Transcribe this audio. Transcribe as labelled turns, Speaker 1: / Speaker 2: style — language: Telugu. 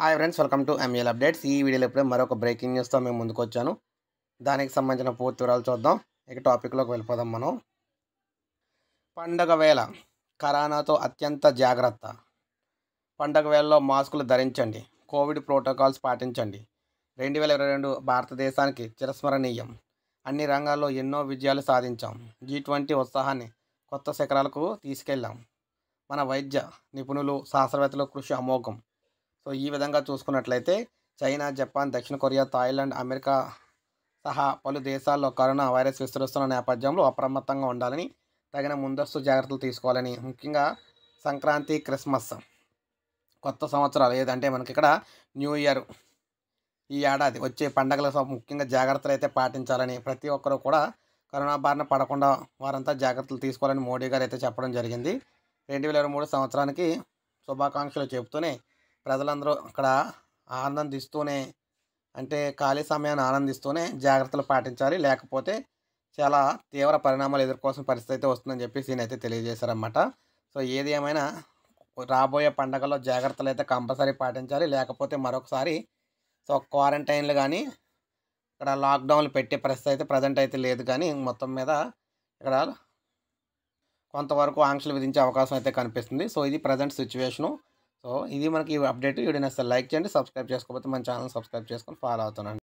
Speaker 1: hi friends welcome to ML updates ఈ వీడియోలో ఇప్పుడే మరొక బ్రేకింగ్ న్యూస్తో మేము ముందుకు వచ్చాను దానికి సంబంధించిన పూర్తి వివరాలు చూద్దాం ఇక టాపిక్లోకి వెళ్ళిపోదాం మనం పండగ వేళ కరోనాతో అత్యంత జాగ్రత్త పండగ వేళలో మాస్కులు ధరించండి కోవిడ్ ప్రోటోకాల్స్ పాటించండి రెండు వేల ఇరవై రెండు భారతదేశానికి చిరస్మరణీయం అన్ని రంగాల్లో ఎన్నో విజయాలు సాధించాం జీ ట్వంటీ ఉత్సాహాన్ని కొత్త శిఖరాలకు తీసుకెళ్లాం మన వైద్య నిపుణులు శాస్త్రవేత్తలు కృషి అమోఘం సో ఈ విధంగా చూసుకున్నట్లయితే చైనా జపాన్ దక్షిణ కొరియా థాయిలాండ్ అమెరికా సహా పలు దేశాల్లో కరోనా వైరస్ విస్తరిస్తున్న నేపథ్యంలో అప్రమత్తంగా ఉండాలని తగిన ముందస్తు జాగ్రత్తలు తీసుకోవాలని ముఖ్యంగా సంక్రాంతి క్రిస్మస్ కొత్త సంవత్సరాలు ఏదంటే మనకి ఇక్కడ న్యూ ఇయర్ ఈ ఏడాది వచ్చే పండగల ముఖ్యంగా జాగ్రత్తలు అయితే పాటించాలని ప్రతి ఒక్కరూ కూడా కరోనా బారిన పడకుండా వారంతా జాగ్రత్తలు తీసుకోవాలని మోడీ గారు అయితే చెప్పడం జరిగింది రెండు వేల ఇరవై మూడు సంవత్సరానికి శుభాకాంక్షలు చెబుతూనే ప్రజలందరూ అక్కడ ఆనందిస్తూనే అంటే ఖాళీ సమయాన్ని ఆనందిస్తూనే జాగ్రత్తలు పాటించాలి లేకపోతే చాలా తీవ్ర పరిణామాలు ఎదుర్కోవాల్సిన పరిస్థితి అయితే వస్తుందని చెప్పేసి నేనైతే తెలియజేశారన్నమాట సో ఏది ఏమైనా రాబోయే పండగలో జాగ్రత్తలు అయితే కంపల్సరీ పాటించాలి లేకపోతే మరొకసారి సో క్వారంటైన్లు కానీ ఇక్కడ లాక్డౌన్లు పెట్టే పరిస్థితి అయితే ప్రజెంట్ అయితే లేదు కానీ మొత్తం మీద ఇక్కడ కొంతవరకు ఆంక్షలు విధించే అవకాశం అయితే కనిపిస్తుంది సో ఇది ప్రజెంట్ సిచ్యువేషను సో ఇది మనకి అప్డేట్ వీడియో నచ్చితే లైక్ చేయండి సబ్స్క్రైబ్ చేసుకోకపోతే మన ఛానల్ సబ్స్క్రైబ్ చేసుకొని ఫాలో అవుతానండి